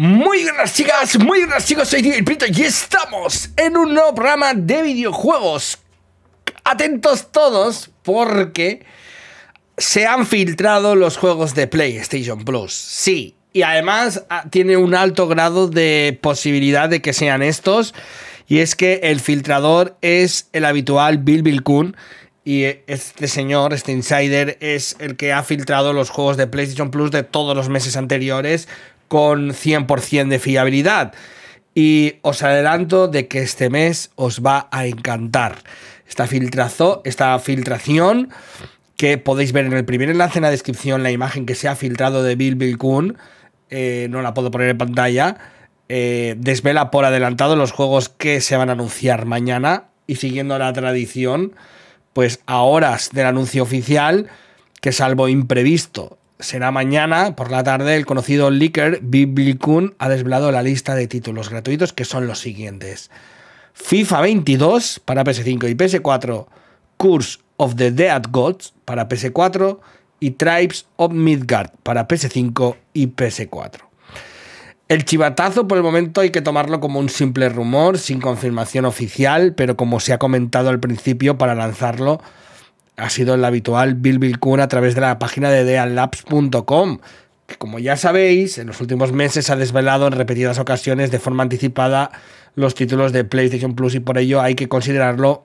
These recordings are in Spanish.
Muy buenas chicas, muy buenas chicos, soy Diego Pinto y estamos en un nuevo programa de videojuegos. Atentos todos porque se han filtrado los juegos de PlayStation Plus. Sí, y además ah, tiene un alto grado de posibilidad de que sean estos. Y es que el filtrador es el habitual Bill Bill y este señor, este insider, es el que ha filtrado los juegos de PlayStation Plus de todos los meses anteriores con 100% de fiabilidad. Y os adelanto de que este mes os va a encantar esta, filtrazo, esta filtración que podéis ver en el primer enlace en la descripción, la imagen que se ha filtrado de Bill Bill Coon, eh, no la puedo poner en pantalla, eh, desvela por adelantado los juegos que se van a anunciar mañana y siguiendo la tradición, pues a horas del anuncio oficial, que salvo imprevisto será mañana por la tarde, el conocido leaker Biblicun ha desvelado la lista de títulos gratuitos que son los siguientes. FIFA 22 para PS5 y PS4, Curse of the Dead Gods para PS4 y Tribes of Midgard para PS5 y PS4. El chivatazo por el momento hay que tomarlo como un simple rumor, sin confirmación oficial, pero como se ha comentado al principio, para lanzarlo ha sido el habitual Bill Bill Coon a través de la página de Deallabs.com. que como ya sabéis, en los últimos meses ha desvelado en repetidas ocasiones de forma anticipada los títulos de PlayStation Plus y por ello hay que considerarlo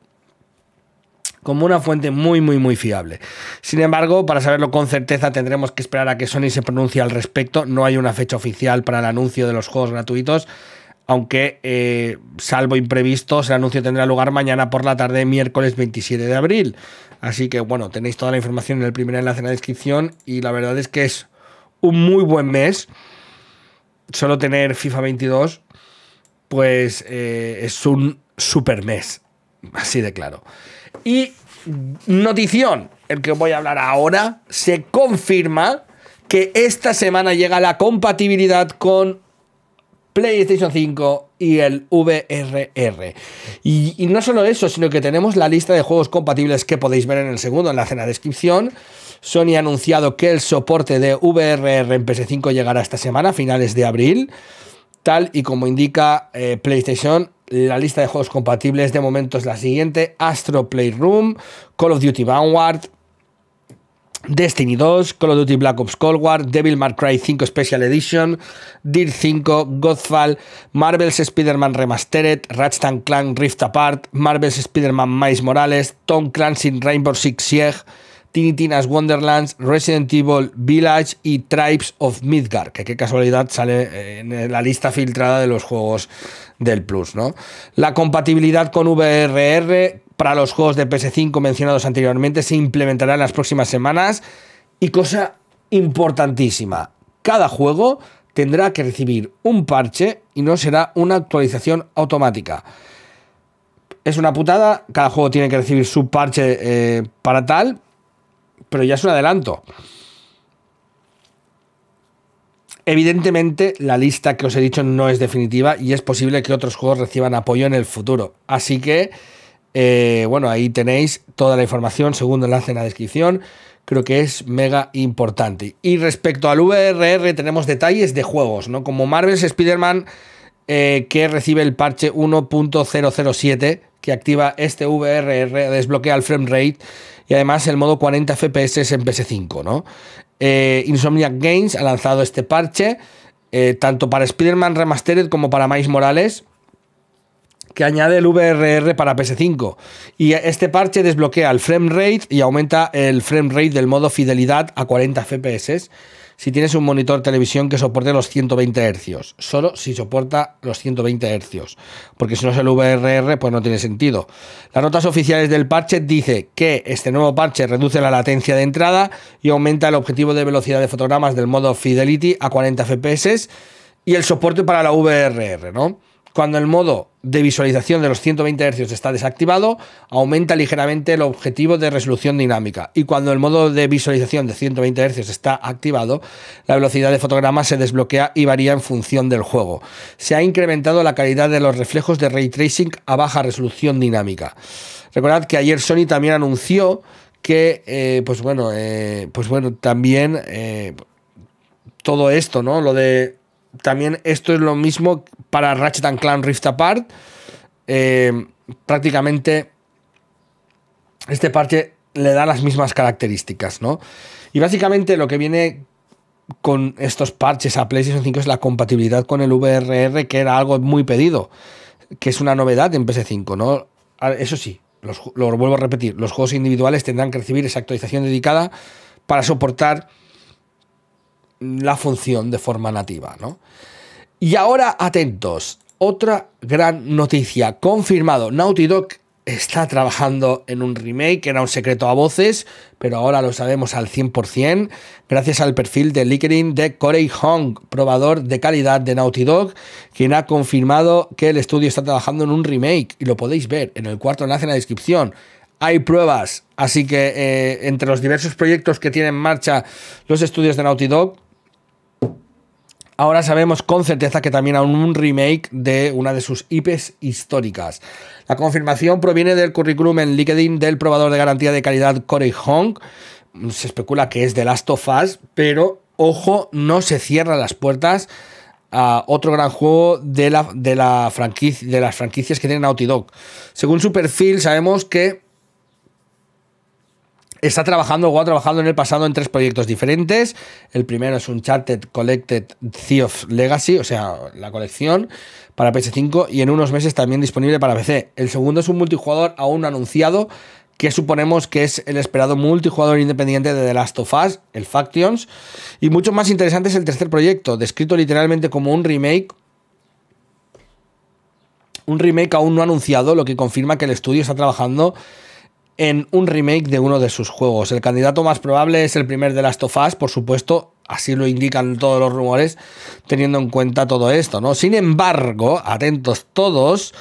como una fuente muy, muy, muy fiable. Sin embargo, para saberlo con certeza tendremos que esperar a que Sony se pronuncie al respecto. No hay una fecha oficial para el anuncio de los juegos gratuitos aunque eh, salvo imprevistos, el anuncio tendrá lugar mañana por la tarde, miércoles 27 de abril. Así que bueno, tenéis toda la información en el primer enlace en la descripción y la verdad es que es un muy buen mes. Solo tener FIFA 22, pues eh, es un super mes, así de claro. Y notición, el que os voy a hablar ahora, se confirma que esta semana llega la compatibilidad con PlayStation 5 y el VRR. Y, no solo eso, sino que tenemos la lista de juegos compatibles que podéis ver en el segundo en la descripción. Sony ha anunciado que el soporte de VRR en PS5 llegará esta semana, a finales de abril. Tal y como indica eh, PlayStation, la lista de juegos compatibles de momento es la siguiente: Astro Playroom, Call of Duty Vanguard, Destiny 2, Call of Duty Black Ops Cold War, Devil May Cry 5 Special Edition, Dir 5, Godfall, Marvel's Spider-Man Remastered, Ratchet Clan Rift Apart, Marvel's Spider-Man Miles Morales, Tom Clancy's Rainbow Six Siege, Tiny Wonderlands, Resident Evil Village y Tribes of Midgard, que qué casualidad sale en la lista filtrada de los juegos del Plus, ¿no? La compatibilidad con VRR, para los juegos de PS5 mencionados anteriormente se implementará en las próximas semanas. Y cosa importantísima, cada juego tendrá que recibir un parche y no será una actualización automática. Es una putada, cada juego tiene que recibir su parche eh, para tal, pero ya es un adelanto. Evidentemente, la lista que os he dicho no es definitiva y es posible que otros juegos reciban apoyo en el futuro. Así que eh, bueno, ahí tenéis toda la información, segundo enlace en la descripción. Creo que es mega importante. Y respecto al VRR, tenemos detalles de juegos, ¿no? Como Marvel's Spider-Man, eh, que recibe el parche 1.007, que activa este VRR, desbloquea el frame rate y además el modo 40 FPS en PS5, ¿no? Eh, Insomniac Games ha lanzado este parche, tanto para Spider-Man Remastered como para Miles Morales que añade el VRR para PS5. Y este parche desbloquea el frame rate y aumenta el frame rate del modo fidelidad a 40 FPS si tienes un monitor televisión que soporte los 120 Hz. Solo si soporta los 120 Hz. Porque si no es el VRR, pues no tiene sentido. Las notas oficiales del parche dice que este nuevo parche reduce la latencia de entrada y aumenta el objetivo de velocidad de fotogramas del modo Fidelity a 40 FPS y el soporte para la VRR, ¿no? Cuando el modo de visualización de los 120 Hz está desactivado, aumenta ligeramente el objetivo de resolución dinámica. Y cuando el modo de visualización de 120 Hz está activado, la velocidad de fotograma se desbloquea y varía en función del juego. Se ha incrementado la calidad de los reflejos de ray tracing a baja resolución dinámica. Recordad que ayer Sony también anunció que, eh, pues bueno, eh, pues bueno, también eh, todo esto, ¿no? Lo de también esto es lo mismo para Ratchet Clan Rift Apart. Eh, prácticamente este parche le da las mismas características, ¿no? Y básicamente lo que viene con estos parches a PlayStation 5 es la compatibilidad con el VRR, que era algo muy pedido, que es una novedad en PS5, ¿no? Ah, eso sí, los, lo vuelvo a repetir, los juegos individuales tendrán que recibir esa actualización dedicada para soportar la función de forma nativa, ¿no? Y ahora atentos, otra gran noticia, confirmado, Naughty Dog está trabajando en un remake, que era un secreto a voces, pero ahora lo sabemos al 100%, gracias al perfil de Lickering de Corey Hong, probador de calidad de Naughty Dog, quien ha confirmado que el estudio está trabajando en un remake, y lo podéis ver en el cuarto enlace en la descripción. Hay pruebas, así que eh, entre los diversos proyectos que tienen en marcha los estudios de Naughty Dog, Ahora sabemos con certeza que también aún un remake de una de sus IPs históricas. La confirmación proviene del currículum en LinkedIn del probador de garantía de calidad Corey Hong. Se especula que es de Last of Us, pero ojo, no se cierran las puertas a otro gran juego de, de las franquicias que tiene Naughty Dog. Según su perfil, sabemos que Está trabajando o ha trabajado en el pasado en tres proyectos diferentes. El primero es un Uncharted Collected Sea of Legacy, o sea, la colección para PS5 y en unos meses también disponible para PC. El segundo es un multijugador aún anunciado que suponemos que es el esperado multijugador independiente de The Last of Us, el Factions. Y mucho más interesante es el tercer proyecto, descrito literalmente como un remake un remake aún no anunciado, lo que confirma que el estudio está trabajando en un remake de uno de sus juegos. El candidato más probable es el primer de las of por supuesto, así lo indican todos los rumores, teniendo en cuenta todo esto, ¿no? Sin embargo, atentos todos,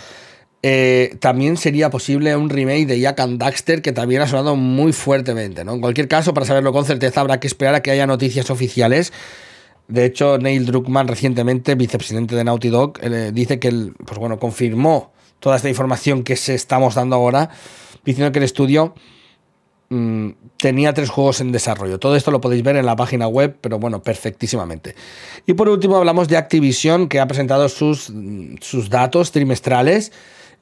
eh, también sería posible un remake de Jak and Daxter que también ha sonado muy fuertemente, ¿no? En cualquier caso, para saberlo con certeza habrá que esperar a que haya noticias oficiales. De hecho, Neil Druckmann recientemente, vicepresidente de Naughty Dog, eh, dice que él, pues bueno, confirmó toda esta información que se estamos dando ahora, diciendo que el estudio mm, tenía tres juegos en desarrollo. Todo esto lo podéis ver en la página web, pero bueno, perfectísimamente. Y por último hablamos de Activision, que ha presentado sus, mm, sus datos trimestrales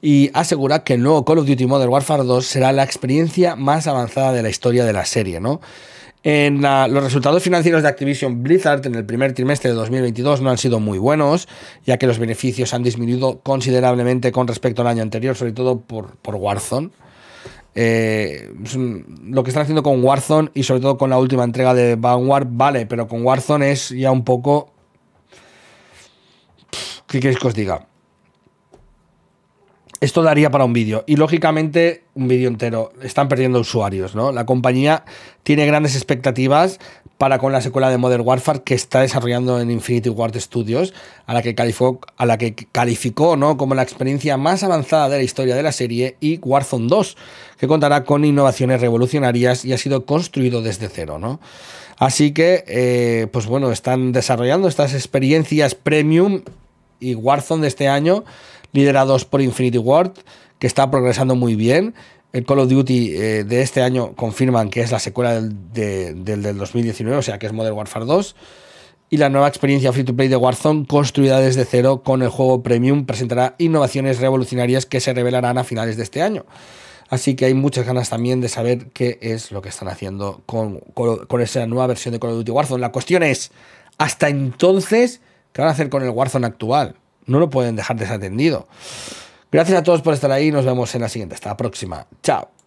y asegura que el nuevo Call of Duty Modern Warfare 2 será la experiencia más avanzada de la historia de la serie, ¿no? En los resultados financieros de Activision Blizzard en el primer trimestre de 2022 no han sido muy buenos, ya que los beneficios han disminuido considerablemente con respecto al año anterior, sobre todo por, por Warzone. Eh, lo que están haciendo con Warzone y sobre todo con la última entrega de Vanguard, vale, pero con Warzone es ya un poco... ¿Qué queréis que os diga? Esto daría para un vídeo. Y lógicamente, un vídeo entero. Están perdiendo usuarios, ¿no? La compañía tiene grandes expectativas para con la secuela de Modern Warfare que está desarrollando en Infinity Ward Studios, a la que calificó, a la que calificó ¿no? como la experiencia más avanzada de la historia de la serie, y Warzone 2, que contará con innovaciones revolucionarias y ha sido construido desde cero. ¿no? Así que, eh, pues bueno, están desarrollando estas experiencias premium y Warzone de este año liderados por Infinity Ward, que está progresando muy bien. El Call of Duty eh, de este año confirman que es la secuela del, del, 2019, o sea que es Modern Warfare 2 y la nueva experiencia free to play de Warzone, construida desde cero con el juego premium, presentará innovaciones revolucionarias que se revelarán a finales de este año. Así que hay muchas ganas también de saber qué es lo que están haciendo con esa nueva versión de Call of Duty Warzone. La cuestión es, hasta entonces, ¿qué van a hacer con el Warzone actual? no lo pueden dejar desatendido. Gracias a todos por estar ahí. Nos vemos en la siguiente. Hasta la próxima. Chao.